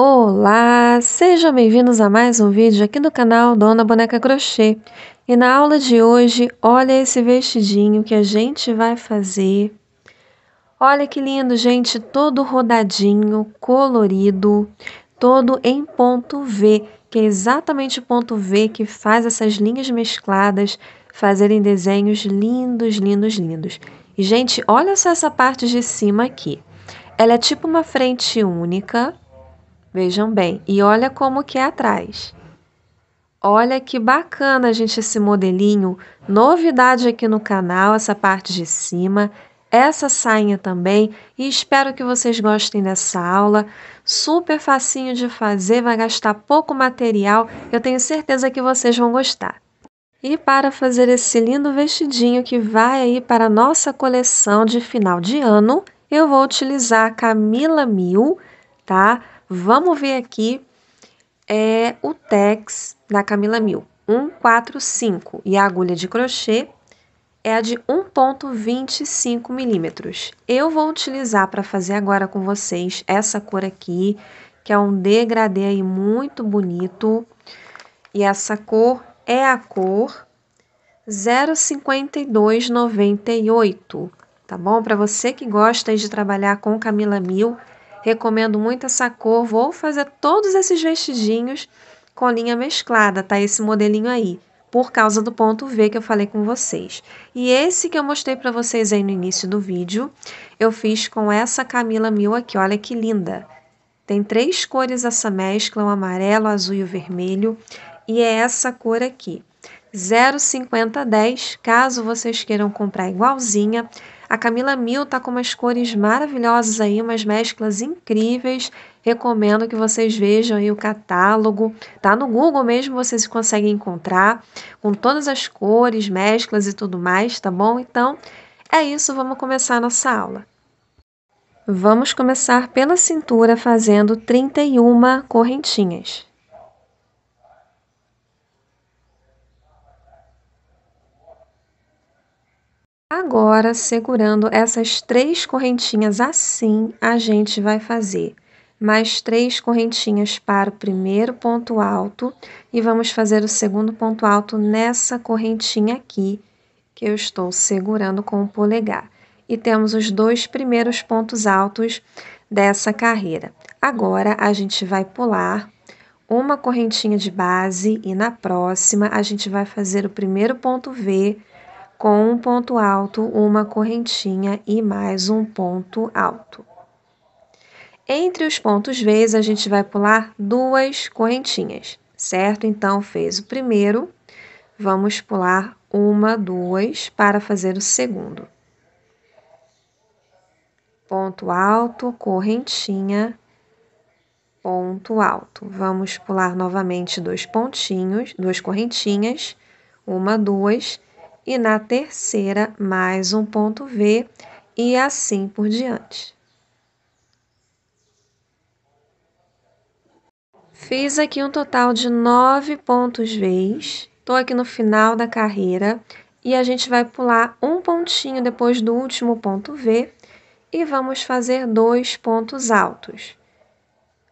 Olá, sejam bem-vindos a mais um vídeo aqui do canal Dona Boneca Crochê. E na aula de hoje, olha esse vestidinho que a gente vai fazer. Olha que lindo, gente, todo rodadinho, colorido, todo em ponto V, que é exatamente o ponto V que faz essas linhas mescladas fazerem desenhos lindos, lindos, lindos. E, gente, olha só essa parte de cima aqui. Ela é tipo uma frente única, Vejam bem, e olha como que é atrás. Olha que bacana, gente, esse modelinho. Novidade aqui no canal, essa parte de cima, essa sainha também. E espero que vocês gostem dessa aula. Super facinho de fazer, vai gastar pouco material. Eu tenho certeza que vocês vão gostar. E para fazer esse lindo vestidinho que vai aí para a nossa coleção de final de ano, eu vou utilizar a Camila Mil, tá? Vamos ver aqui é o Tex da Camila Mil, 145, e a agulha de crochê é a de 1.25 milímetros. Eu vou utilizar para fazer agora com vocês essa cor aqui, que é um degradê aí muito bonito. E essa cor é a cor 05298, tá bom? Para você que gosta de trabalhar com Camila Mil, Recomendo muito essa cor. Vou fazer todos esses vestidinhos com linha mesclada, tá? Esse modelinho aí, por causa do ponto V que eu falei com vocês. E esse que eu mostrei para vocês aí no início do vídeo, eu fiz com essa Camila Mil aqui, olha que linda. Tem três cores essa mescla, o amarelo, o azul e o vermelho, e é essa cor aqui. 0,5010, caso vocês queiram comprar igualzinha, a Camila Mil tá com umas cores maravilhosas aí, umas mesclas incríveis. Recomendo que vocês vejam aí o catálogo. Tá no Google mesmo, vocês conseguem encontrar com todas as cores, mesclas e tudo mais, tá bom? Então, é isso, vamos começar a nossa aula. Vamos começar pela cintura fazendo 31 correntinhas. Agora, segurando essas três correntinhas assim, a gente vai fazer mais três correntinhas para o primeiro ponto alto e vamos fazer o segundo ponto alto nessa correntinha aqui que eu estou segurando com o polegar. E temos os dois primeiros pontos altos dessa carreira. Agora, a gente vai pular uma correntinha de base e na próxima a gente vai fazer o primeiro ponto V com um ponto alto, uma correntinha e mais um ponto alto. Entre os pontos vezes a gente vai pular duas correntinhas, certo? Então, fez o primeiro, vamos pular uma, duas, para fazer o segundo. Ponto alto, correntinha, ponto alto. Vamos pular novamente dois pontinhos, duas correntinhas, uma, duas, e na terceira mais um ponto V e assim por diante. Fiz aqui um total de nove pontos V. estou aqui no final da carreira e a gente vai pular um pontinho depois do último ponto V e vamos fazer dois pontos altos.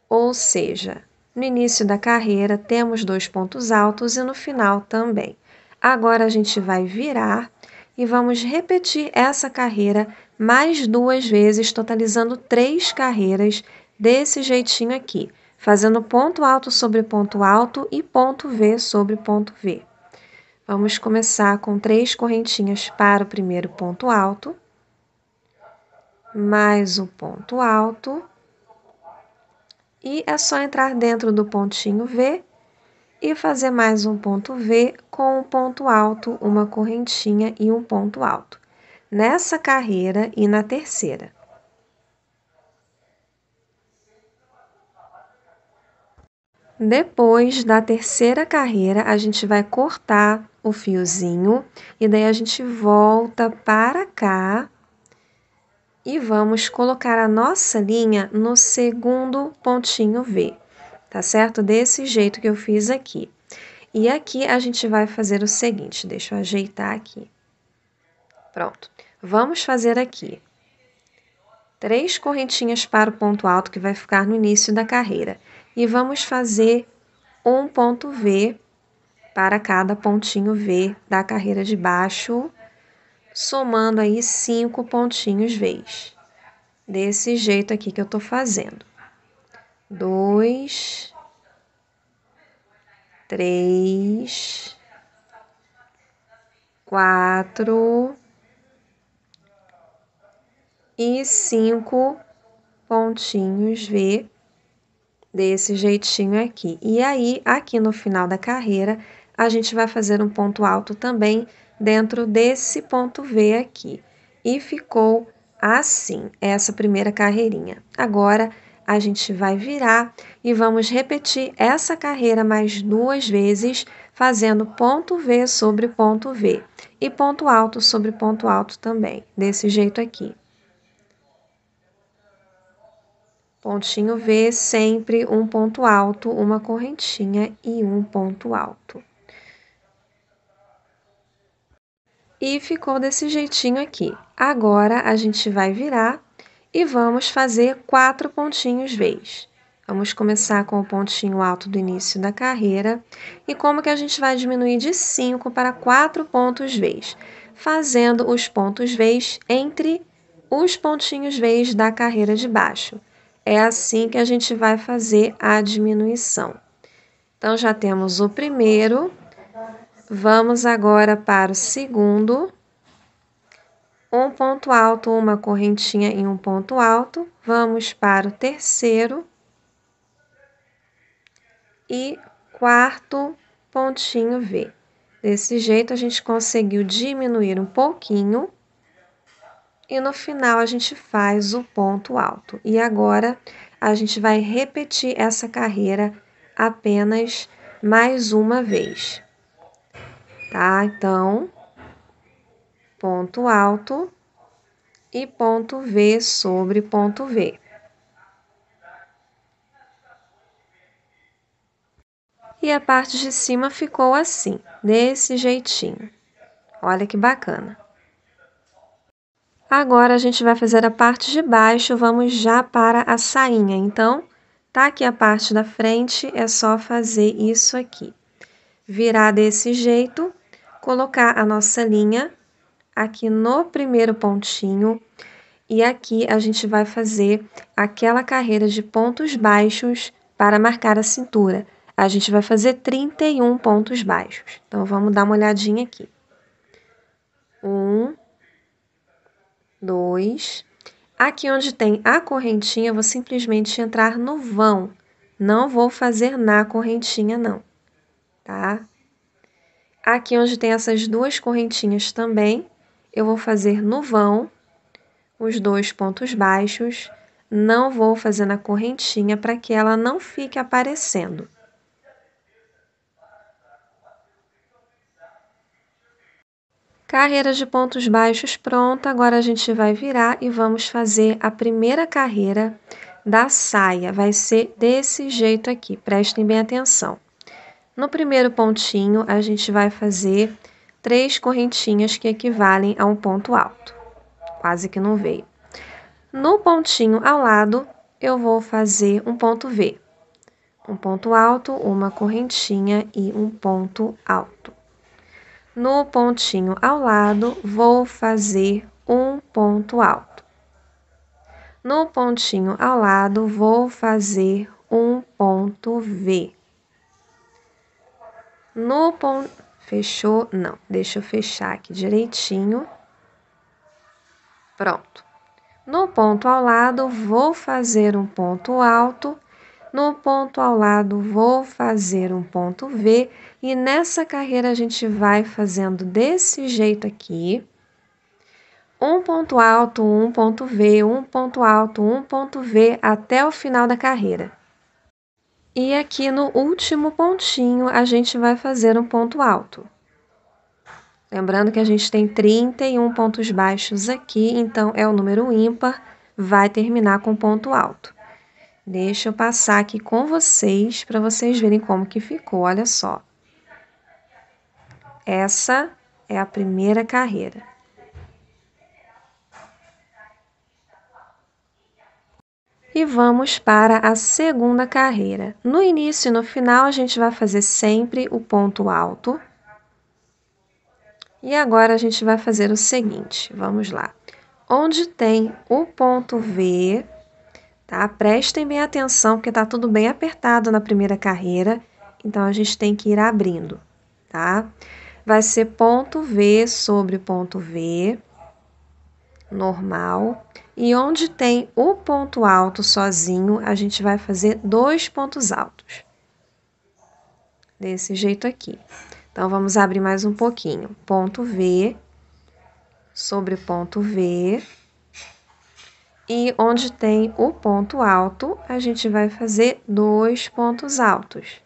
Ou seja, no início da carreira temos dois pontos altos e no final também. Agora a gente vai virar e vamos repetir essa carreira mais duas vezes, totalizando três carreiras desse jeitinho aqui, fazendo ponto alto sobre ponto alto e ponto V sobre ponto V. Vamos começar com três correntinhas para o primeiro ponto alto, mais o um ponto alto, e é só entrar dentro do pontinho V e fazer mais um ponto V com um ponto alto, uma correntinha e um ponto alto, nessa carreira e na terceira. Depois da terceira carreira, a gente vai cortar o fiozinho e daí a gente volta para cá e vamos colocar a nossa linha no segundo pontinho V tá certo? Desse jeito que eu fiz aqui. E aqui a gente vai fazer o seguinte, deixa eu ajeitar aqui. Pronto, vamos fazer aqui três correntinhas para o ponto alto que vai ficar no início da carreira. E vamos fazer um ponto V para cada pontinho V da carreira de baixo, somando aí cinco pontinhos Vs. Desse jeito aqui que eu tô fazendo dois, três, quatro e cinco pontinhos V desse jeitinho aqui. E aí, aqui no final da carreira, a gente vai fazer um ponto alto também dentro desse ponto V aqui. E ficou assim, essa primeira carreirinha. Agora, a gente vai virar e vamos repetir essa carreira mais duas vezes, fazendo ponto V sobre ponto V e ponto alto sobre ponto alto também, desse jeito aqui. Pontinho V, sempre um ponto alto, uma correntinha e um ponto alto. E ficou desse jeitinho aqui. Agora, a gente vai virar e vamos fazer quatro pontinhos vez. Vamos começar com o pontinho alto do início da carreira e como que a gente vai diminuir de 5 para 4 pontos vez, fazendo os pontos vez entre os pontinhos vez da carreira de baixo. É assim que a gente vai fazer a diminuição. Então, já temos o primeiro, vamos agora para o segundo um ponto alto, uma correntinha em um ponto alto. Vamos para o terceiro e quarto pontinho V. Desse jeito, a gente conseguiu diminuir um pouquinho e no final a gente faz o ponto alto. E agora, a gente vai repetir essa carreira apenas mais uma vez. Tá? Então, ponto alto e ponto V sobre ponto V. E a parte de cima ficou assim, desse jeitinho. Olha que bacana. Agora a gente vai fazer a parte de baixo, vamos já para a sainha. Então, tá aqui a parte da frente, é só fazer isso aqui. Virar desse jeito, colocar a nossa linha aqui no primeiro pontinho. E aqui a gente vai fazer aquela carreira de pontos baixos para marcar a cintura. A gente vai fazer 31 pontos baixos. Então, vamos dar uma olhadinha aqui. Um, dois. Aqui onde tem a correntinha, eu vou simplesmente entrar no vão. Não vou fazer na correntinha, não, tá? Aqui onde tem essas duas correntinhas também, eu vou fazer no vão os dois pontos baixos, não vou fazer na correntinha para que ela não fique aparecendo. Carreira de pontos baixos pronta, agora a gente vai virar e vamos fazer a primeira carreira da saia. Vai ser desse jeito aqui, prestem bem atenção. No primeiro pontinho, a gente vai fazer três correntinhas que equivalem a um ponto alto. Quase que não veio. No pontinho ao lado, eu vou fazer um ponto V. Um ponto alto, uma correntinha e um ponto alto. No pontinho ao lado, vou fazer um ponto alto. No pontinho ao lado, vou fazer um ponto V. No, pon Fechou? Não. Deixa eu fechar aqui direitinho. Pronto. No ponto ao lado, vou fazer um ponto alto. No ponto ao lado, vou fazer um ponto V. E nessa carreira, a gente vai fazendo desse jeito aqui. Um ponto alto, um ponto V, um ponto alto, um ponto V, até o final da carreira. E aqui no último pontinho, a gente vai fazer um ponto alto. Lembrando que a gente tem 31 pontos baixos aqui, então é o número ímpar, vai terminar com ponto alto. Deixa eu passar aqui com vocês, para vocês verem como que ficou, olha só. Essa é a primeira carreira. E vamos para a segunda carreira. No início e no final, a gente vai fazer sempre o ponto alto. E agora a gente vai fazer o seguinte, vamos lá. Onde tem o ponto V, tá? Prestem bem atenção, porque tá tudo bem apertado na primeira carreira. Então, a gente tem que ir abrindo, tá? Vai ser ponto V sobre ponto V, normal. Normal e onde tem o ponto alto sozinho, a gente vai fazer dois pontos altos. Desse jeito aqui. Então, vamos abrir mais um pouquinho. Ponto V, sobre ponto V. E onde tem o ponto alto, a gente vai fazer dois pontos altos.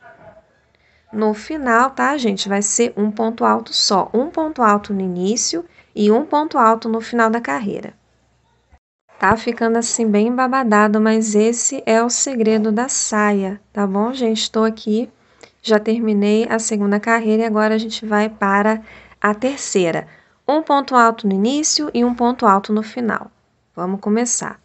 No final, tá, gente? Vai ser um ponto alto só. Um ponto alto no início e um ponto alto no final da carreira. Tá ficando assim bem babadado, mas esse é o segredo da saia, tá bom, gente? Estou aqui, já terminei a segunda carreira e agora a gente vai para a terceira. Um ponto alto no início e um ponto alto no final. Vamos começar.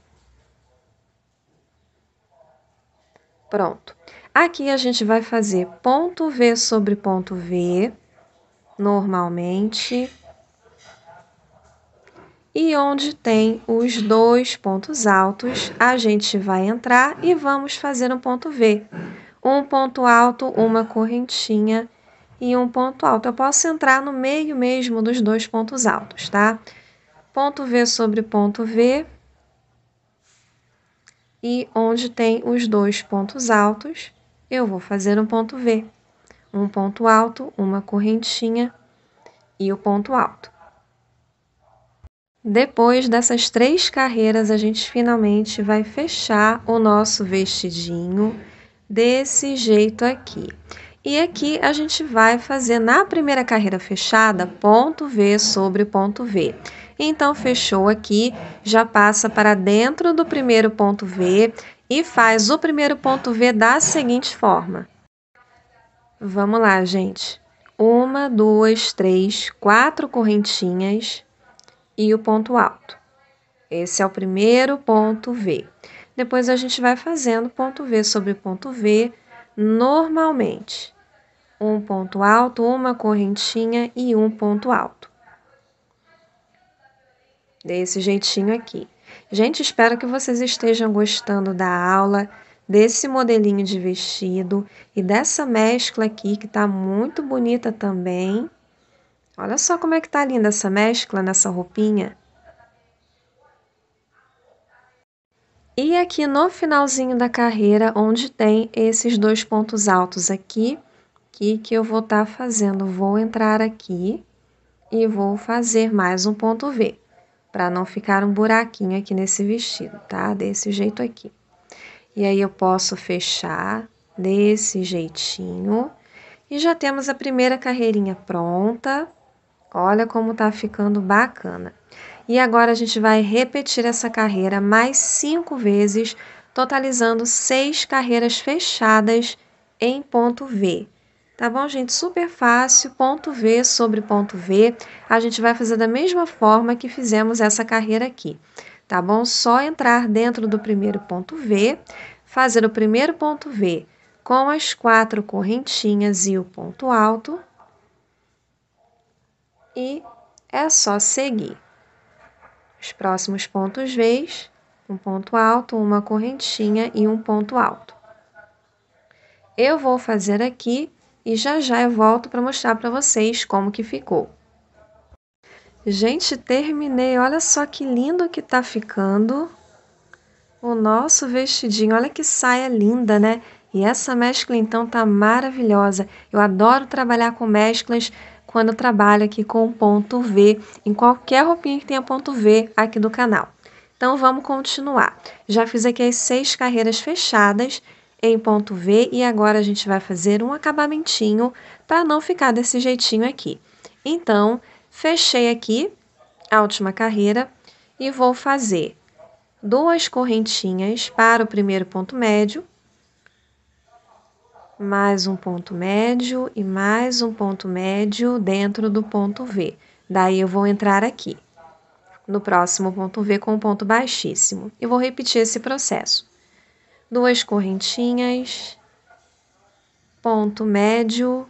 Pronto. Aqui a gente vai fazer ponto V sobre ponto V, normalmente. E onde tem os dois pontos altos, a gente vai entrar e vamos fazer um ponto V. Um ponto alto, uma correntinha e um ponto alto. Eu posso entrar no meio mesmo dos dois pontos altos, tá? Ponto V sobre ponto V. E onde tem os dois pontos altos, eu vou fazer um ponto V. Um ponto alto, uma correntinha e o ponto alto. Depois dessas três carreiras, a gente finalmente vai fechar o nosso vestidinho desse jeito aqui. E aqui a gente vai fazer na primeira carreira fechada, ponto V sobre ponto V. Então, fechou aqui, já passa para dentro do primeiro ponto V e faz o primeiro ponto V da seguinte forma. Vamos lá, gente. Uma, duas, três, quatro correntinhas e o ponto alto. Esse é o primeiro ponto V. Depois a gente vai fazendo ponto V sobre ponto V normalmente. Um ponto alto, uma correntinha e um ponto alto. Desse jeitinho aqui. Gente, espero que vocês estejam gostando da aula, desse modelinho de vestido e dessa mescla aqui que tá muito bonita também. Olha só como é que tá linda essa mescla nessa roupinha. E aqui no finalzinho da carreira, onde tem esses dois pontos altos aqui, que, que eu vou estar tá fazendo, vou entrar aqui e vou fazer mais um ponto V, para não ficar um buraquinho aqui nesse vestido, tá? Desse jeito aqui. E aí eu posso fechar desse jeitinho. E já temos a primeira carreirinha pronta. Olha como tá ficando bacana. E agora a gente vai repetir essa carreira mais cinco vezes, totalizando seis carreiras fechadas em ponto V. Tá bom, gente? Super fácil, ponto V sobre ponto V. A gente vai fazer da mesma forma que fizemos essa carreira aqui, tá bom? Só entrar dentro do primeiro ponto V, fazer o primeiro ponto V com as quatro correntinhas e o ponto alto, e é só seguir. Os próximos pontos vez um ponto alto, uma correntinha e um ponto alto. Eu vou fazer aqui e já já eu volto para mostrar para vocês como que ficou. Gente, terminei. Olha só que lindo que tá ficando o nosso vestidinho. Olha que saia linda, né? E essa mescla então tá maravilhosa. Eu adoro trabalhar com mesclas quando eu trabalho aqui com ponto V, em qualquer roupinha que tenha ponto V aqui do canal. Então, vamos continuar. Já fiz aqui as seis carreiras fechadas em ponto V e agora a gente vai fazer um acabamentinho para não ficar desse jeitinho aqui. Então, fechei aqui a última carreira e vou fazer duas correntinhas para o primeiro ponto médio, mais um ponto médio e mais um ponto médio dentro do ponto V. Daí eu vou entrar aqui no próximo ponto V com um ponto baixíssimo e vou repetir esse processo. Duas correntinhas, ponto médio,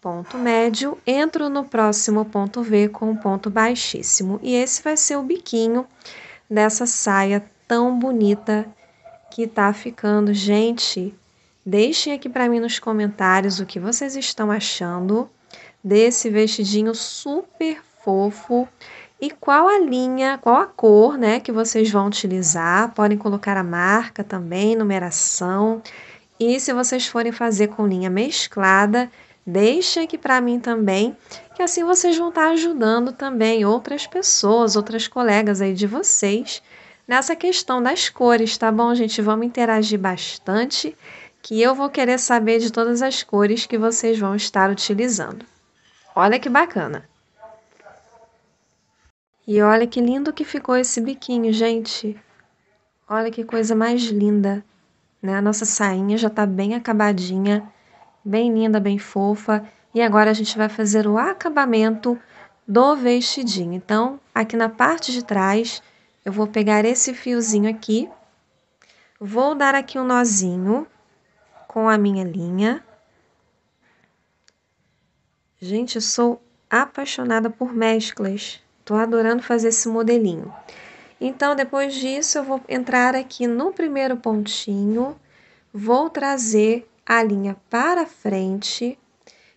ponto médio, entro no próximo ponto V com um ponto baixíssimo e esse vai ser o biquinho dessa saia tão bonita que tá ficando, gente Deixem aqui para mim nos comentários o que vocês estão achando desse vestidinho super fofo e qual a linha, qual a cor, né, que vocês vão utilizar. Podem colocar a marca também, numeração. E se vocês forem fazer com linha mesclada, deixem aqui para mim também, que assim vocês vão estar tá ajudando também outras pessoas, outras colegas aí de vocês nessa questão das cores, tá bom, gente? Vamos interagir bastante que eu vou querer saber de todas as cores que vocês vão estar utilizando. Olha que bacana! E olha que lindo que ficou esse biquinho, gente! Olha que coisa mais linda! Né? A nossa sainha já está bem acabadinha, bem linda, bem fofa. E agora a gente vai fazer o acabamento do vestidinho. Então, aqui na parte de trás, eu vou pegar esse fiozinho aqui, vou dar aqui um nozinho com a minha linha. Gente, eu sou apaixonada por mesclas. Tô adorando fazer esse modelinho. Então, depois disso, eu vou entrar aqui no primeiro pontinho, vou trazer a linha para frente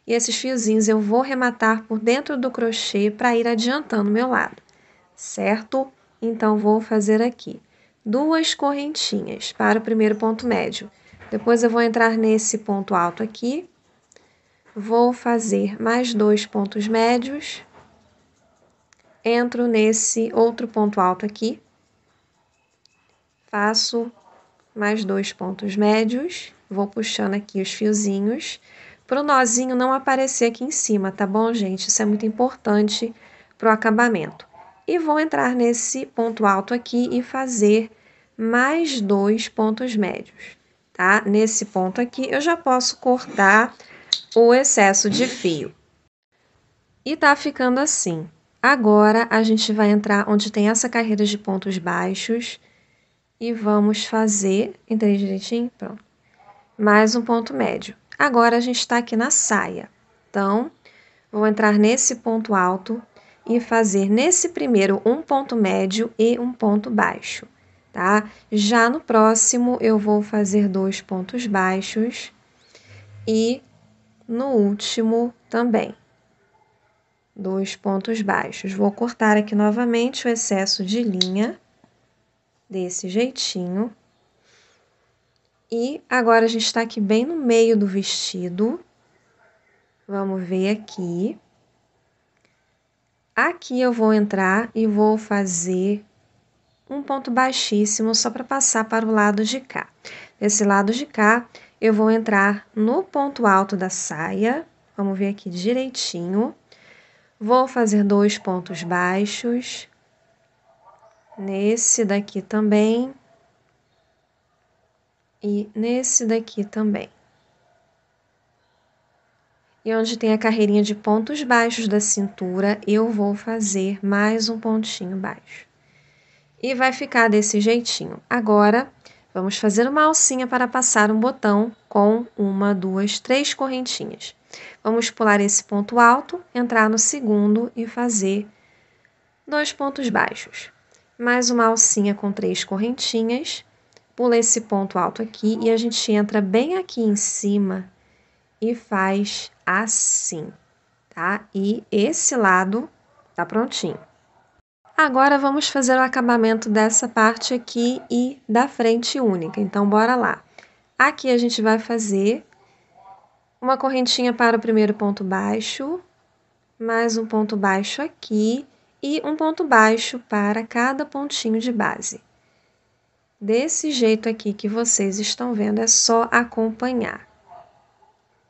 e esses fiozinhos eu vou rematar por dentro do crochê para ir adiantando meu lado, certo? Então, vou fazer aqui duas correntinhas para o primeiro ponto médio. Depois eu vou entrar nesse ponto alto aqui. Vou fazer mais dois pontos médios. Entro nesse outro ponto alto aqui. Faço mais dois pontos médios. Vou puxando aqui os fiozinhos. Para o nozinho não aparecer aqui em cima, tá bom, gente? Isso é muito importante para o acabamento. E vou entrar nesse ponto alto aqui e fazer mais dois pontos médios tá? Nesse ponto aqui, eu já posso cortar o excesso de fio. E tá ficando assim. Agora, a gente vai entrar onde tem essa carreira de pontos baixos e vamos fazer, entrei direitinho? Pronto. Mais um ponto médio. Agora, a gente está aqui na saia. Então, vou entrar nesse ponto alto e fazer nesse primeiro um ponto médio e um ponto baixo tá? Já no próximo eu vou fazer dois pontos baixos e no último também. Dois pontos baixos. Vou cortar aqui novamente o excesso de linha, desse jeitinho. E agora a gente está aqui bem no meio do vestido. Vamos ver aqui. Aqui eu vou entrar e vou fazer um ponto baixíssimo só para passar para o lado de cá. Desse lado de cá, eu vou entrar no ponto alto da saia, vamos ver aqui direitinho. Vou fazer dois pontos baixos. Nesse daqui também. E nesse daqui também. E onde tem a carreirinha de pontos baixos da cintura, eu vou fazer mais um pontinho baixo. E vai ficar desse jeitinho. Agora, vamos fazer uma alcinha para passar um botão com uma, duas, três correntinhas. Vamos pular esse ponto alto, entrar no segundo e fazer dois pontos baixos. Mais uma alcinha com três correntinhas. Pula esse ponto alto aqui e a gente entra bem aqui em cima e faz assim, tá? E esse lado tá prontinho. Agora vamos fazer o acabamento dessa parte aqui e da frente única, então bora lá. Aqui a gente vai fazer uma correntinha para o primeiro ponto baixo, mais um ponto baixo aqui e um ponto baixo para cada pontinho de base. Desse jeito aqui que vocês estão vendo, é só acompanhar.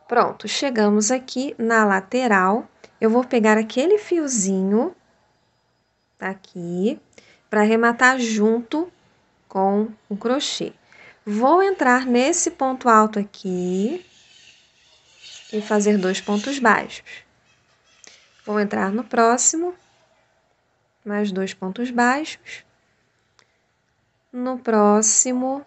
Pronto, chegamos aqui na lateral, eu vou pegar aquele fiozinho tá aqui, para arrematar junto com o crochê. Vou entrar nesse ponto alto aqui e fazer dois pontos baixos. Vou entrar no próximo, mais dois pontos baixos. No próximo,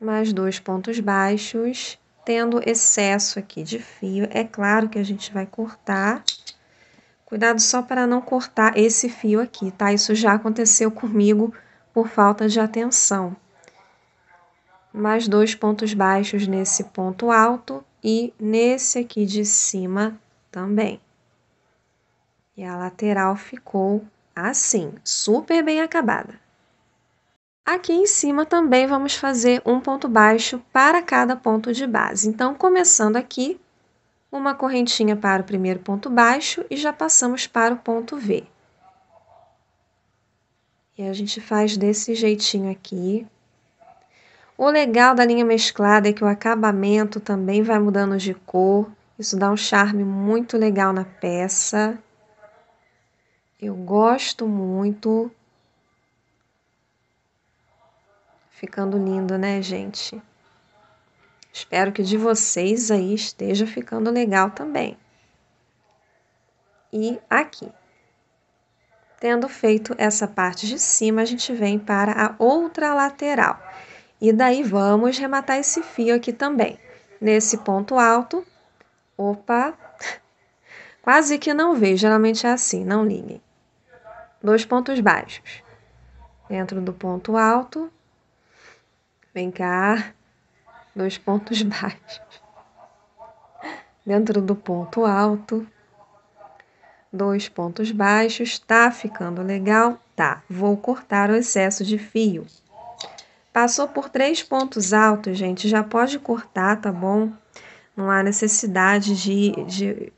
mais dois pontos baixos, tendo excesso aqui de fio. É claro que a gente vai cortar. Cuidado só para não cortar esse fio aqui, tá? Isso já aconteceu comigo por falta de atenção. Mais dois pontos baixos nesse ponto alto e nesse aqui de cima também. E a lateral ficou assim, super bem acabada. Aqui em cima também vamos fazer um ponto baixo para cada ponto de base. Então, começando aqui, uma correntinha para o primeiro ponto baixo e já passamos para o ponto V. E a gente faz desse jeitinho aqui. O legal da linha mesclada é que o acabamento também vai mudando de cor. Isso dá um charme muito legal na peça. Eu gosto muito. Ficando lindo, né, gente? Espero que de vocês aí esteja ficando legal também. E aqui. Tendo feito essa parte de cima, a gente vem para a outra lateral. E daí vamos rematar esse fio aqui também. Nesse ponto alto. Opa! Quase que não vejo, geralmente é assim, não liguem. Dois pontos baixos. Dentro do ponto alto. Vem cá dois pontos baixos. Dentro do ponto alto, dois pontos baixos, tá ficando legal? Tá, vou cortar o excesso de fio. Passou por três pontos altos, gente, já pode cortar, tá bom? Não há necessidade de, de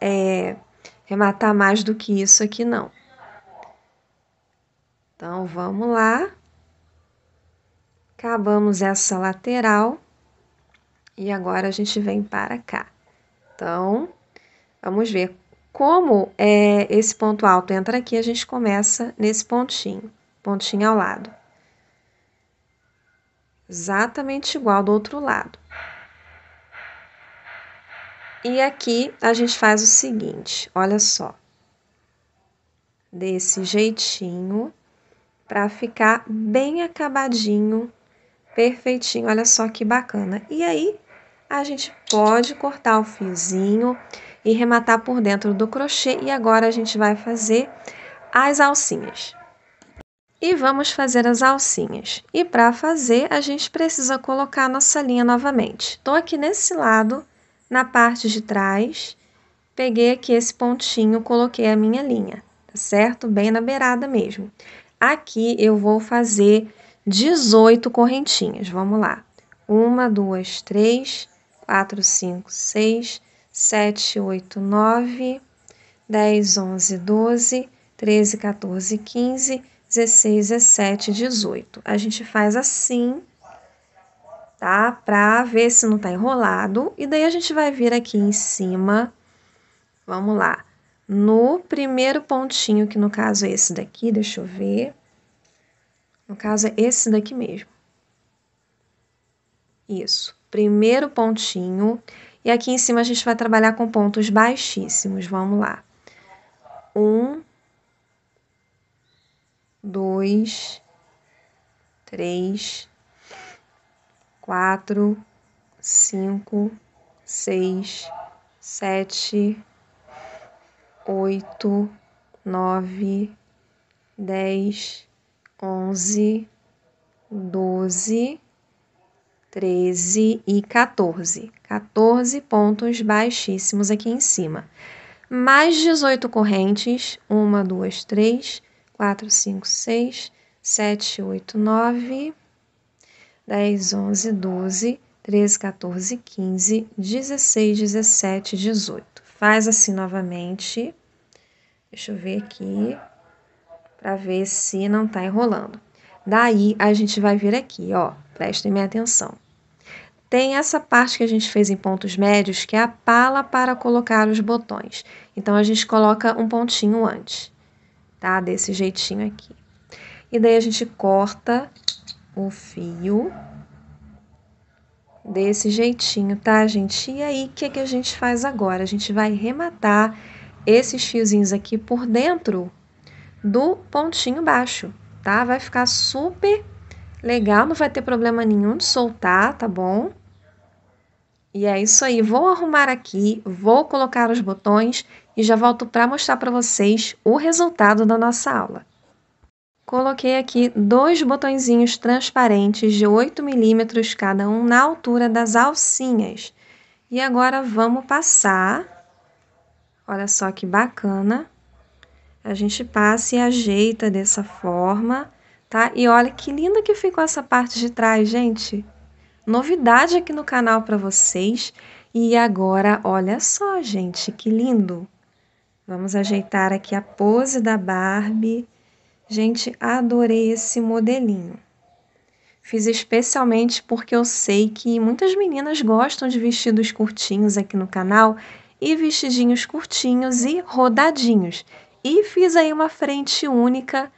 é, rematar mais do que isso aqui, não. Então, vamos lá. Acabamos essa lateral. E agora a gente vem para cá. Então, vamos ver como é, esse ponto alto entra aqui, a gente começa nesse pontinho, pontinho ao lado. Exatamente igual do outro lado. E aqui a gente faz o seguinte, olha só. Desse jeitinho, para ficar bem acabadinho, perfeitinho. Olha só que bacana. E aí, a gente pode cortar o fiozinho e rematar por dentro do crochê. E agora a gente vai fazer as alcinhas. E vamos fazer as alcinhas. E para fazer, a gente precisa colocar a nossa linha novamente. Estou aqui nesse lado, na parte de trás, peguei aqui esse pontinho, coloquei a minha linha, tá certo? Bem na beirada mesmo. Aqui eu vou fazer 18 correntinhas, vamos lá. Uma, duas, três, 4, 5, 6, 7, 8, 9, 10, 11, 12, 13, 14, 15, 16, 17, 18. A gente faz assim, tá? Pra ver se não tá enrolado. E daí a gente vai vir aqui em cima, vamos lá, no primeiro pontinho, que no caso é esse daqui, deixa eu ver. No caso é esse daqui mesmo. Isso primeiro pontinho. E aqui em cima a gente vai trabalhar com pontos baixíssimos. Vamos lá. Um, dois, três, quatro, cinco, seis, sete, oito, nove, dez, onze, doze. 13 e 14. 14 pontos baixíssimos aqui em cima. Mais 18 correntes. 1, 2, 3, 4, 5, 6, 7, 8, 9, 10, 11, 12, 13, 14, 15, 16, 17, 18. Faz assim novamente. Deixa eu ver aqui para ver se não tá enrolando. Daí a gente vai vir aqui, ó, prestem minha atenção. Tem essa parte que a gente fez em pontos médios, que é a pala para colocar os botões. Então a gente coloca um pontinho antes, tá? Desse jeitinho aqui. E daí a gente corta o fio desse jeitinho, tá, gente? E aí, o que, que a gente faz agora? A gente vai rematar esses fiozinhos aqui por dentro do pontinho baixo tá? Vai ficar super legal, não vai ter problema nenhum de soltar, tá bom? E é isso aí, vou arrumar aqui, vou colocar os botões e já volto para mostrar para vocês o resultado da nossa aula. Coloquei aqui dois botõezinhos transparentes de 8 milímetros cada um na altura das alcinhas. E agora vamos passar, olha só que bacana. A gente passa e ajeita dessa forma, tá? E olha que linda que ficou essa parte de trás, gente. Novidade aqui no canal para vocês. E agora, olha só, gente, que lindo. Vamos ajeitar aqui a pose da Barbie. Gente, adorei esse modelinho. Fiz especialmente porque eu sei que muitas meninas gostam de vestidos curtinhos aqui no canal e vestidinhos curtinhos e rodadinhos. E fiz aí uma frente única,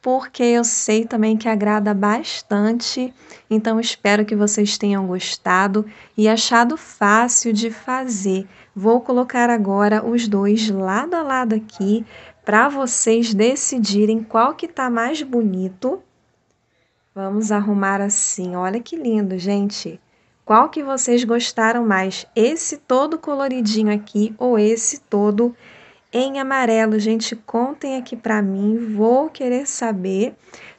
porque eu sei também que agrada bastante. Então espero que vocês tenham gostado e achado fácil de fazer. Vou colocar agora os dois lado a lado aqui para vocês decidirem qual que tá mais bonito. Vamos arrumar assim. Olha que lindo, gente. Qual que vocês gostaram mais? Esse todo coloridinho aqui ou esse todo coloridinho? em amarelo. Gente, contem aqui para mim, vou querer saber,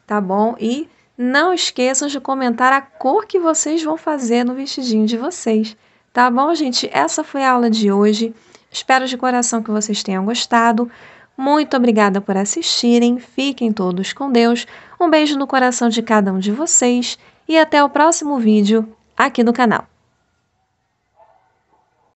tá bom? E não esqueçam de comentar a cor que vocês vão fazer no vestidinho de vocês. Tá bom, gente? Essa foi a aula de hoje. Espero de coração que vocês tenham gostado. Muito obrigada por assistirem. Fiquem todos com Deus. Um beijo no coração de cada um de vocês e até o próximo vídeo aqui no canal.